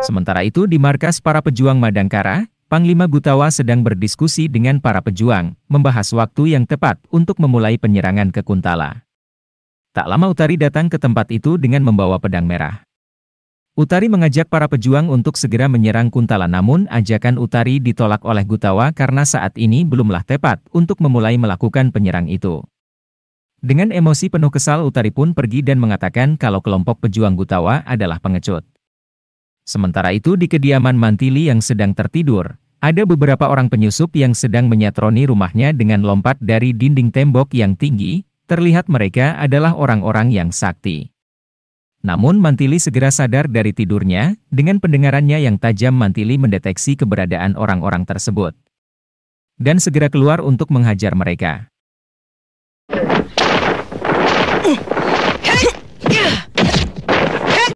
Sementara itu di markas para pejuang Madangkara, Panglima Gutawa sedang berdiskusi dengan para pejuang, membahas waktu yang tepat untuk memulai penyerangan ke Kuntala. Tak lama Utari datang ke tempat itu dengan membawa pedang merah. Utari mengajak para pejuang untuk segera menyerang Kuntala namun ajakan Utari ditolak oleh Gutawa karena saat ini belumlah tepat untuk memulai melakukan penyerang itu. Dengan emosi penuh kesal Utari pun pergi dan mengatakan kalau kelompok pejuang Gutawa adalah pengecut. Sementara itu di kediaman Mantili yang sedang tertidur, ada beberapa orang penyusup yang sedang menyatroni rumahnya dengan lompat dari dinding tembok yang tinggi, terlihat mereka adalah orang-orang yang sakti. Namun Mantili segera sadar dari tidurnya, dengan pendengarannya yang tajam Mantili mendeteksi keberadaan orang-orang tersebut. Dan segera keluar untuk menghajar mereka.